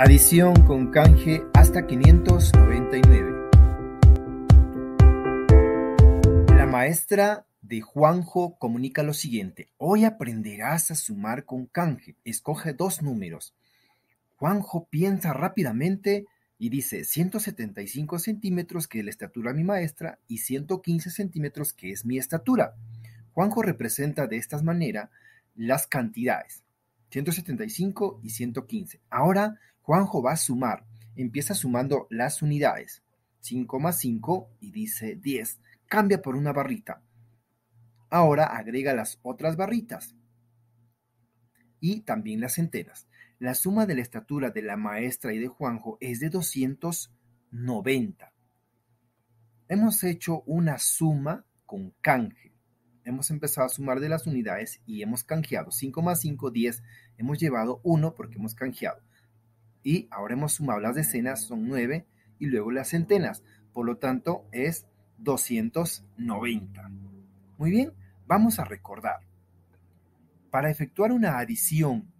Adición con canje hasta 599. La maestra de Juanjo comunica lo siguiente. Hoy aprenderás a sumar con canje. Escoge dos números. Juanjo piensa rápidamente y dice 175 centímetros que es la estatura de mi maestra y 115 centímetros que es mi estatura. Juanjo representa de esta manera las cantidades. 175 y 115. Ahora Juanjo va a sumar. Empieza sumando las unidades. 5 más 5 y dice 10. Cambia por una barrita. Ahora agrega las otras barritas y también las centenas. La suma de la estatura de la maestra y de Juanjo es de 290. Hemos hecho una suma con canje hemos empezado a sumar de las unidades y hemos canjeado 5 más 5, 10, hemos llevado 1 porque hemos canjeado. Y ahora hemos sumado las decenas, son 9, y luego las centenas. Por lo tanto, es 290. Muy bien, vamos a recordar. Para efectuar una adición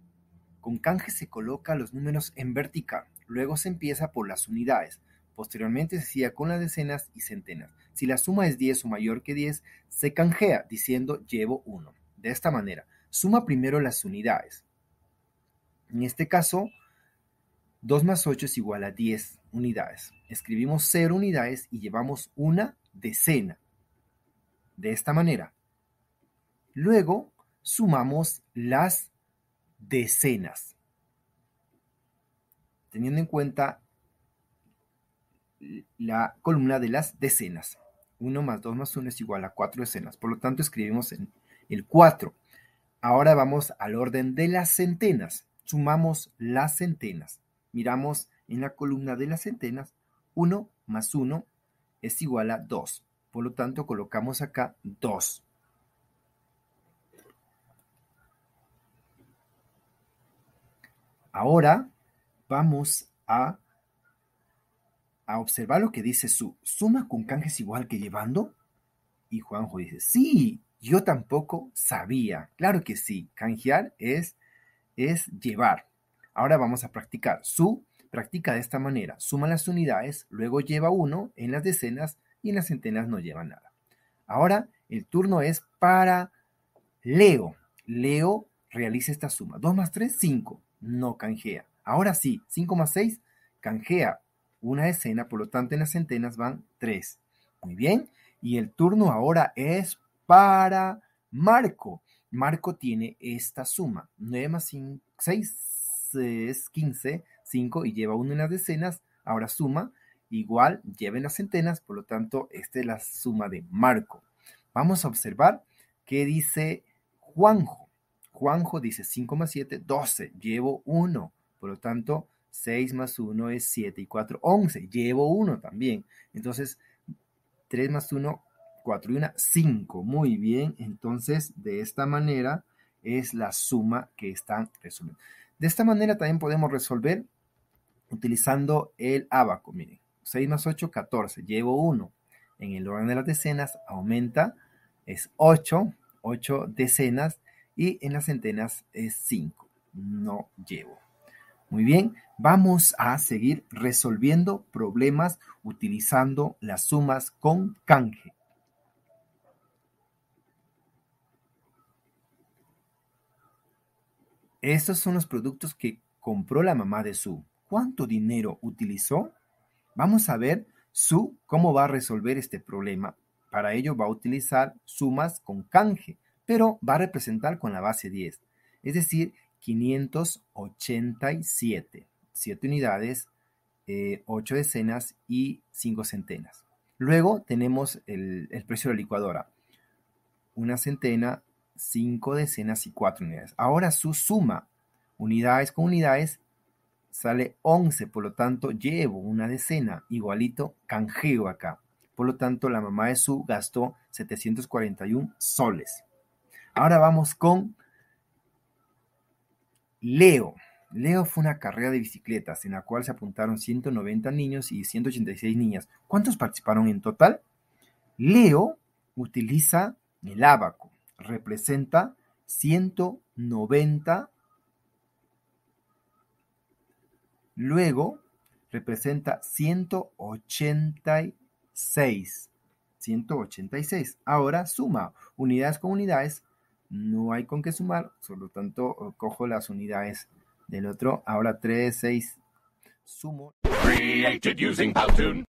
con canje se coloca los números en vertical, luego se empieza por las unidades. Posteriormente se hacía con las decenas y centenas. Si la suma es 10 o mayor que 10, se canjea diciendo llevo 1. De esta manera, suma primero las unidades. En este caso, 2 más 8 es igual a 10 unidades. Escribimos 0 unidades y llevamos una decena. De esta manera. Luego sumamos las decenas. Teniendo en cuenta la columna de las decenas. 1 más 2 más 1 es igual a 4 decenas. Por lo tanto, escribimos el 4. Ahora vamos al orden de las centenas. Sumamos las centenas. Miramos en la columna de las centenas. 1 más 1 es igual a 2. Por lo tanto, colocamos acá 2. Ahora vamos a a observar lo que dice su suma con canjes igual que llevando? Y Juanjo dice, sí, yo tampoco sabía. Claro que sí, canjear es, es llevar. Ahora vamos a practicar. Su practica de esta manera. Suma las unidades, luego lleva uno en las decenas y en las centenas no lleva nada. Ahora el turno es para Leo. Leo realiza esta suma. 2 más 3, 5. No canjea. Ahora sí, 5 más 6, canjea una decena, por lo tanto en las centenas van 3. Muy bien, y el turno ahora es para Marco. Marco tiene esta suma, 9 más 6 eh, es 15, 5 y lleva 1 en las decenas, ahora suma, igual lleva en las centenas, por lo tanto esta es la suma de Marco. Vamos a observar qué dice Juanjo. Juanjo dice 5 más 7, 12, llevo 1, por lo tanto 6 más 1 es 7 y 4, 11. Llevo 1 también. Entonces, 3 más 1, 4 y 1, 5. Muy bien. Entonces, de esta manera es la suma que están resolviendo. De esta manera también podemos resolver utilizando el abaco. Miren, 6 más 8, 14. Llevo 1. En el orden de las decenas aumenta, es 8, 8 decenas y en las centenas es 5. No llevo. Muy bien, vamos a seguir resolviendo problemas utilizando las sumas con canje. Estos son los productos que compró la mamá de Su. ¿Cuánto dinero utilizó? Vamos a ver Su cómo va a resolver este problema. Para ello va a utilizar sumas con canje, pero va a representar con la base 10. Es decir, 587, 7 unidades, 8 eh, decenas y 5 centenas. Luego tenemos el, precio de la licuadora, una centena, cinco decenas y cuatro unidades. Ahora su suma, unidades con unidades, sale 11, por lo tanto llevo una decena, igualito canjeo acá. Por lo tanto, la mamá de su gastó 741 soles. Ahora vamos con Leo. Leo fue una carrera de bicicletas en la cual se apuntaron 190 niños y 186 niñas. ¿Cuántos participaron en total? Leo utiliza el abaco, representa 190. Luego representa 186. 186. Ahora suma unidades con unidades no hay con qué sumar, por lo tanto cojo las unidades del otro, ahora 3, 6, sumo. Created using Powtoon.